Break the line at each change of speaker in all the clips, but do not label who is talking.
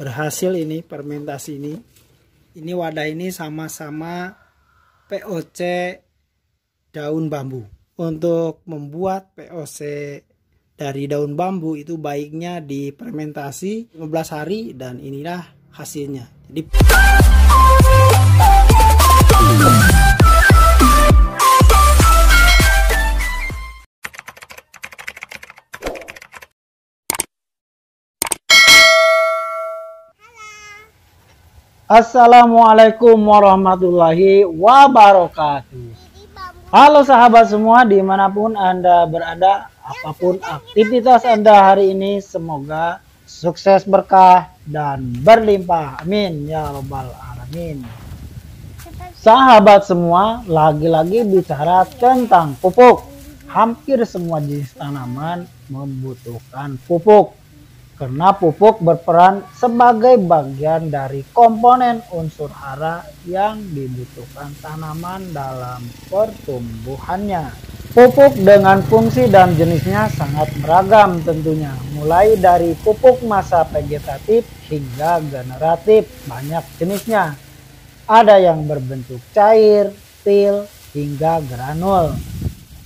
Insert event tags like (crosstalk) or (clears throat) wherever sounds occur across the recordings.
berhasil ini fermentasi ini ini wadah ini sama-sama POC daun bambu untuk membuat POC dari daun bambu itu baiknya fermentasi 15 hari dan inilah hasilnya jadi Assalamualaikum warahmatullahi wabarakatuh. Halo sahabat semua dimanapun Anda berada, apapun aktivitas Anda hari ini semoga sukses berkah dan berlimpah. Amin ya robbal alamin. Sahabat semua, lagi-lagi bicara tentang pupuk. Hampir semua jenis tanaman membutuhkan pupuk karena pupuk berperan sebagai bagian dari komponen unsur hara yang dibutuhkan tanaman dalam pertumbuhannya. Pupuk dengan fungsi dan jenisnya sangat beragam tentunya, mulai dari pupuk masa vegetatif hingga generatif, banyak jenisnya. Ada yang berbentuk cair, til, hingga granul.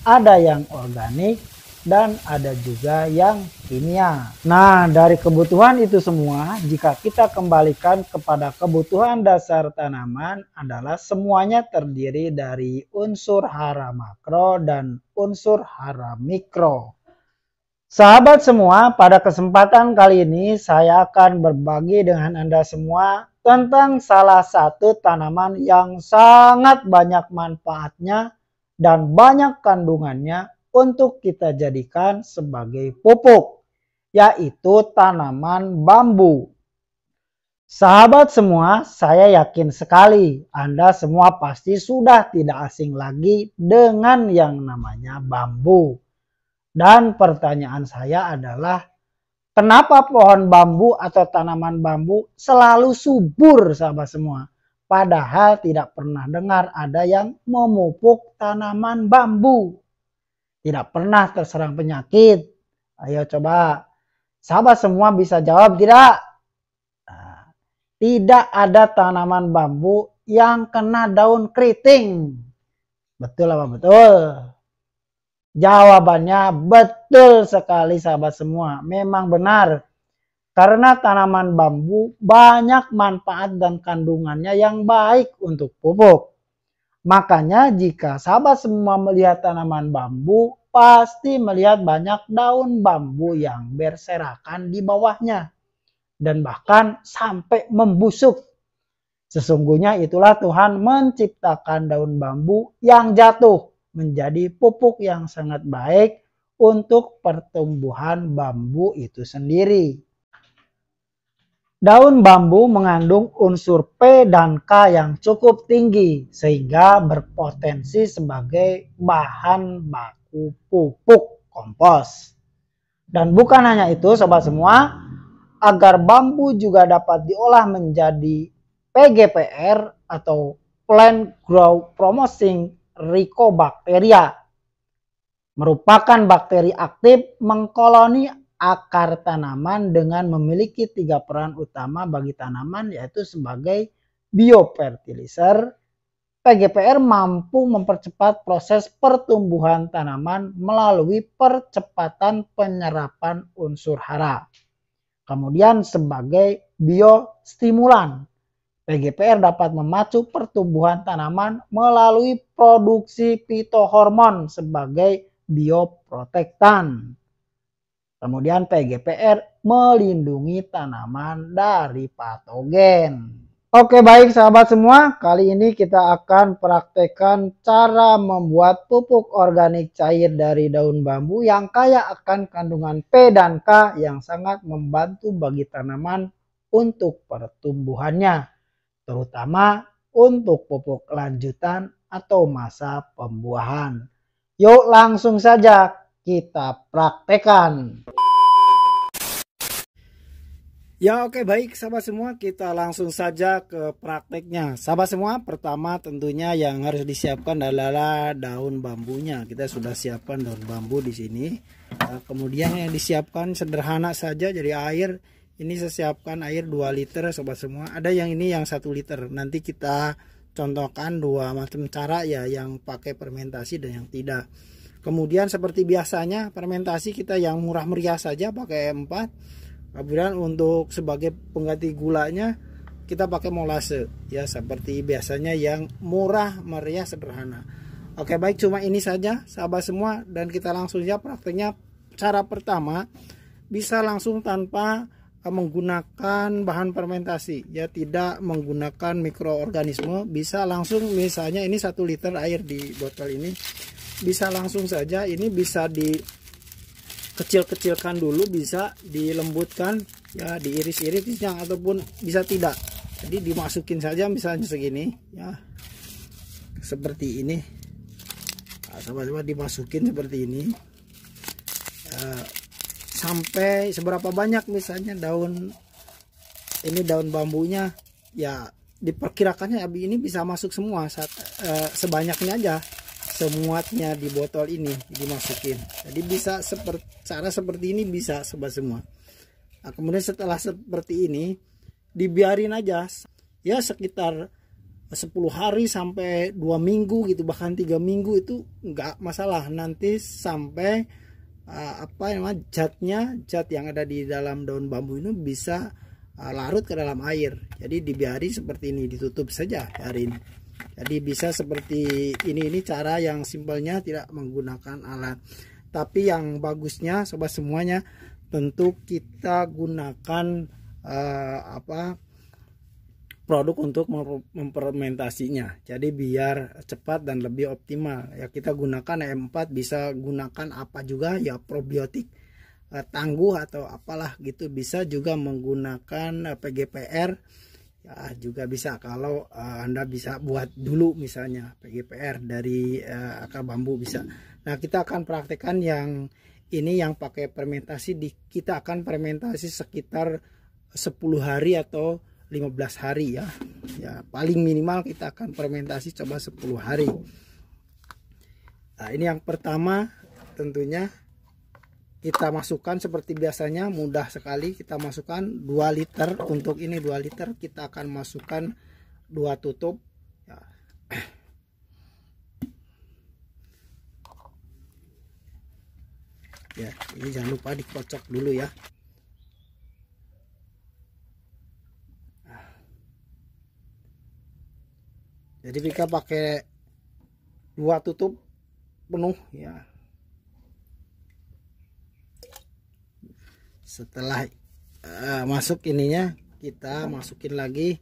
Ada yang organik, dan ada juga yang kimia. Nah, dari kebutuhan itu semua, jika kita kembalikan kepada kebutuhan dasar tanaman adalah semuanya terdiri dari unsur hara makro dan unsur hara mikro. Sahabat semua, pada kesempatan kali ini saya akan berbagi dengan Anda semua tentang salah satu tanaman yang sangat banyak manfaatnya dan banyak kandungannya untuk kita jadikan sebagai pupuk, yaitu tanaman bambu. Sahabat semua, saya yakin sekali Anda semua pasti sudah tidak asing lagi dengan yang namanya bambu. Dan pertanyaan saya adalah, kenapa pohon bambu atau tanaman bambu selalu subur, sahabat semua? Padahal tidak pernah dengar ada yang memupuk tanaman bambu tidak pernah terserang penyakit? Ayo coba. Sahabat semua bisa jawab tidak? Nah, tidak ada tanaman bambu yang kena daun keriting. Betul apa betul? Jawabannya betul sekali sahabat semua. Memang benar. Karena tanaman bambu banyak manfaat dan kandungannya yang baik untuk pupuk. Makanya jika sahabat semua melihat tanaman bambu, pasti melihat banyak daun bambu yang berserakan di bawahnya. Dan bahkan sampai membusuk. Sesungguhnya itulah Tuhan menciptakan daun bambu yang jatuh menjadi pupuk yang sangat baik untuk pertumbuhan bambu itu sendiri. Daun bambu mengandung unsur P dan K yang cukup tinggi sehingga berpotensi sebagai bahan baku pupuk kompos. Dan bukan hanya itu sobat semua, agar bambu juga dapat diolah menjadi PGPR atau Plant Grow Promoting Ricobacteria. Merupakan bakteri aktif mengkoloni akar tanaman dengan memiliki tiga peran utama bagi tanaman yaitu sebagai biofertilizer. PGPR mampu mempercepat proses pertumbuhan tanaman melalui percepatan penyerapan unsur hara. Kemudian sebagai biostimulan, PGPR dapat memacu pertumbuhan tanaman melalui produksi fitohormon sebagai bioprotektan. Kemudian PGPR melindungi tanaman dari patogen. Oke baik sahabat semua, kali ini kita akan praktekkan cara membuat pupuk organik cair dari daun bambu yang kaya akan kandungan P dan K yang sangat membantu bagi tanaman untuk pertumbuhannya, terutama untuk pupuk lanjutan atau masa pembuahan. Yuk langsung saja kita praktekan. Ya oke okay, baik sahabat semua kita langsung saja ke prakteknya Sahabat semua pertama tentunya yang harus disiapkan adalah daun bambunya Kita sudah siapkan daun bambu di sini eh, Kemudian yang disiapkan sederhana saja jadi air Ini saya siapkan air 2 liter sahabat semua Ada yang ini yang 1 liter Nanti kita contohkan dua macam cara ya yang pakai fermentasi dan yang tidak Kemudian seperti biasanya fermentasi kita yang murah meriah saja pakai E4. Kemudian untuk sebagai pengganti gulanya kita pakai molase ya seperti biasanya yang murah meriah sederhana. Oke baik cuma ini saja sahabat semua dan kita langsung ya prakteknya cara pertama bisa langsung tanpa eh, menggunakan bahan fermentasi ya tidak menggunakan mikroorganisme bisa langsung misalnya ini satu liter air di botol ini bisa langsung saja ini bisa dikecil-kecilkan dulu bisa dilembutkan ya diiris irisnya ataupun bisa tidak jadi dimasukin saja misalnya segini ya seperti ini sama-sama nah, dimasukin seperti ini ya, sampai seberapa banyak misalnya daun ini daun bambunya ya diperkirakannya ini bisa masuk semua saat, eh, sebanyaknya aja semuatnya di botol ini dimasukin jadi bisa seperti cara seperti ini bisa sobat semua nah, kemudian setelah seperti ini dibiarin aja ya sekitar 10 hari sampai dua minggu gitu bahkan tiga minggu itu nggak masalah nanti sampai uh, apa namanya catnya cat yang ada di dalam daun bambu ini bisa uh, larut ke dalam air jadi dibiarin seperti ini ditutup saja hari ini jadi bisa seperti ini ini cara yang simpelnya tidak menggunakan alat tapi yang bagusnya sobat semuanya tentu kita gunakan uh, apa produk untuk mempermentasinya jadi biar cepat dan lebih optimal ya kita gunakan M4 bisa gunakan apa juga ya probiotik eh, tangguh atau apalah gitu bisa juga menggunakan eh, PGPR ya juga bisa kalau uh, anda bisa buat dulu misalnya PGPR dari uh, akar bambu bisa nah kita akan praktekkan yang ini yang pakai fermentasi di kita akan fermentasi sekitar 10 hari atau 15 hari ya ya paling minimal kita akan fermentasi coba 10 hari nah ini yang pertama tentunya kita masukkan seperti biasanya mudah sekali kita masukkan 2 liter untuk ini 2 liter kita akan masukkan dua tutup ya. (clears throat) ya ini jangan lupa dikocok dulu ya jadi kita pakai dua tutup penuh ya setelah uh, masuk ininya kita masukin lagi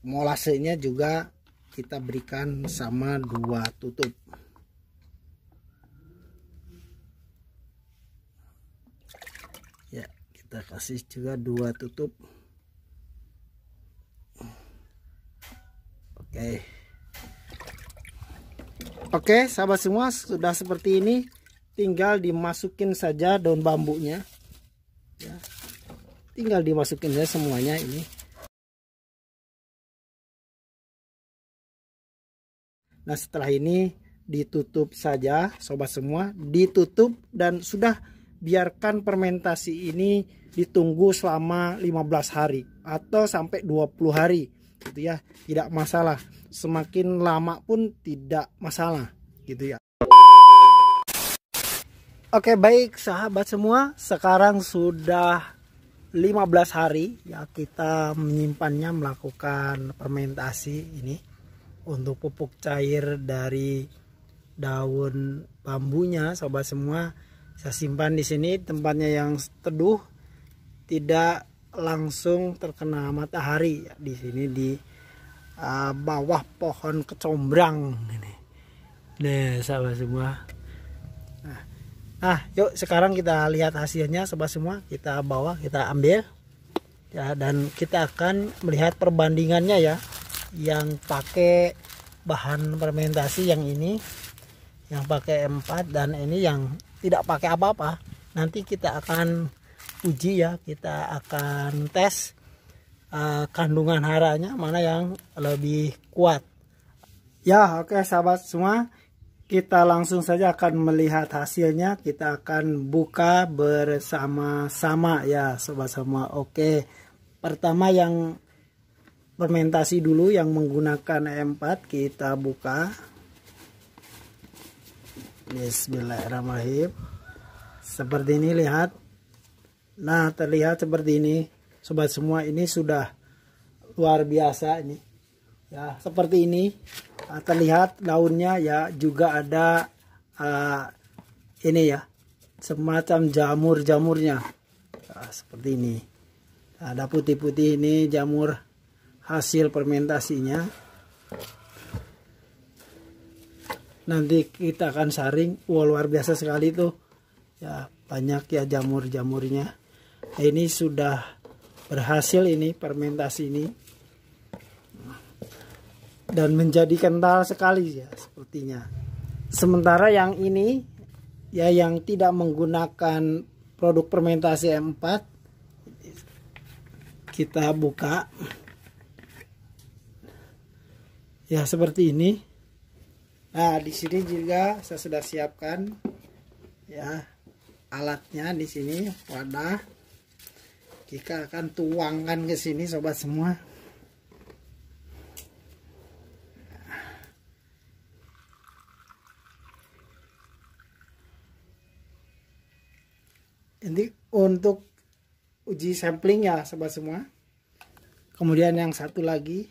molasenya juga kita berikan sama dua tutup ya kita kasih juga dua tutup oke oke sahabat semua sudah seperti ini tinggal dimasukin saja daun bambunya ya. tinggal dimasukin saja semuanya ini nah setelah ini ditutup saja sobat semua ditutup dan sudah biarkan fermentasi ini ditunggu selama 15 hari atau sampai 20 hari gitu ya tidak masalah semakin lama pun tidak masalah gitu ya Oke baik sahabat semua sekarang sudah 15 hari ya kita menyimpannya melakukan fermentasi ini untuk pupuk cair dari daun bambunya sobat semua saya simpan di sini tempatnya yang teduh tidak langsung terkena matahari ya, di sini di uh, bawah pohon kecombrang ini. Nah sahabat semua. Nah, Nah, yuk sekarang kita lihat hasilnya sobat semua. Kita bawa, kita ambil. Ya, dan kita akan melihat perbandingannya ya. Yang pakai bahan fermentasi yang ini, yang pakai M4 dan ini yang tidak pakai apa-apa. Nanti kita akan uji ya, kita akan tes uh, kandungan haranya mana yang lebih kuat. Ya, oke okay, sahabat semua kita langsung saja akan melihat hasilnya kita akan buka bersama-sama ya sobat semua oke pertama yang fermentasi dulu yang menggunakan m 4 kita buka bismillahirrahmanirrahim seperti ini lihat nah terlihat seperti ini sobat semua ini sudah luar biasa ini ya seperti ini Ah, terlihat daunnya ya juga ada uh, ini ya semacam jamur-jamurnya nah, seperti ini ada putih-putih ini jamur hasil fermentasinya nanti kita akan saring wow, luar biasa sekali tuh ya banyak ya jamur-jamurnya nah, ini sudah berhasil ini fermentasi ini dan menjadi kental sekali ya sepertinya. Sementara yang ini ya yang tidak menggunakan produk fermentasi M4 kita buka ya seperti ini. Nah, di sini juga saya sudah siapkan ya alatnya di sini wadah. Kita akan tuangkan ke sini sobat semua. ini untuk uji sampling ya sobat semua kemudian yang satu lagi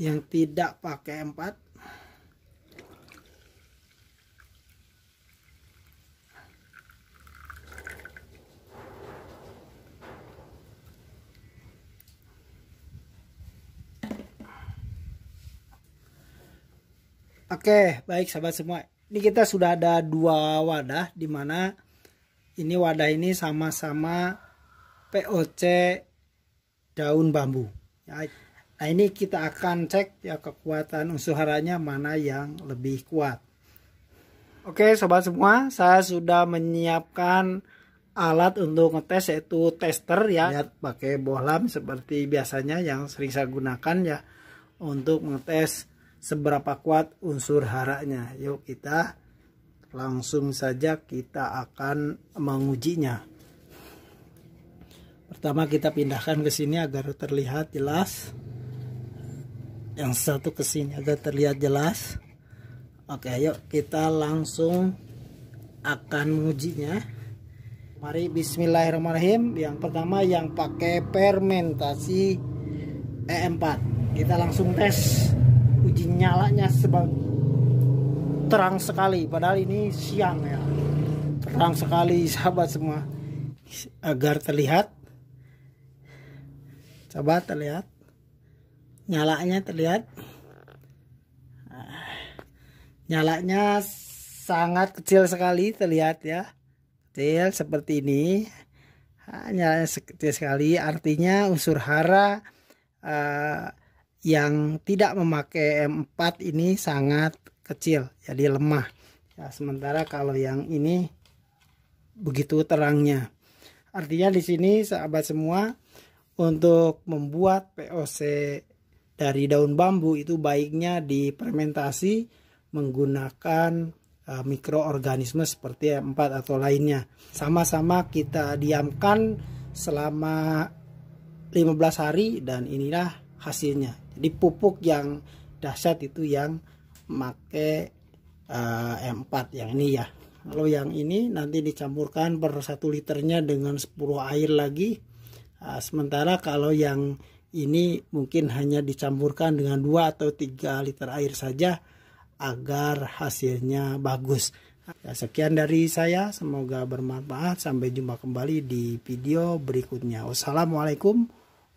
yang tidak pakai empat. Oke, baik sahabat semua. Ini kita sudah ada dua wadah di mana ini wadah ini sama-sama POC daun bambu. Ya, nah, ini kita akan cek ya kekuatan unsur haranya mana yang lebih kuat. Oke, sobat semua, saya sudah menyiapkan alat untuk ngetes yaitu tester ya. Lihat pakai bohlam seperti biasanya yang sering saya gunakan ya untuk ngetes seberapa kuat unsur haranya. Yuk kita langsung saja kita akan mengujinya. Pertama kita pindahkan ke sini agar terlihat jelas. Yang satu ke sini agar terlihat jelas. Oke, yuk kita langsung akan mengujinya. Mari bismillahirrahmanirrahim. Yang pertama yang pakai fermentasi E4. Kita langsung tes uji nyalanya sebagai terang sekali padahal ini siang ya terang sekali (laughs) sahabat semua agar terlihat coba terlihat nyalanya terlihat nyalanya sangat kecil sekali terlihat ya kecil seperti ini nyalanya kecil sekali artinya unsur hara eh, yang tidak memakai M4 ini sangat kecil jadi lemah ya, sementara kalau yang ini begitu terangnya artinya di sini sahabat semua untuk membuat POC dari daun bambu itu baiknya dipermentasi menggunakan e, mikroorganisme seperti M4 atau lainnya. Sama-sama kita diamkan selama 15 hari dan inilah hasilnya jadi pupuk yang dahsyat itu yang make uh, eh, M4 yang ini ya lalu yang ini nanti dicampurkan per 1 liternya dengan 10 air lagi uh, sementara kalau yang ini mungkin hanya dicampurkan dengan 2 atau 3 liter air saja agar hasilnya bagus ya, sekian dari saya semoga bermanfaat sampai jumpa kembali di video berikutnya wassalamualaikum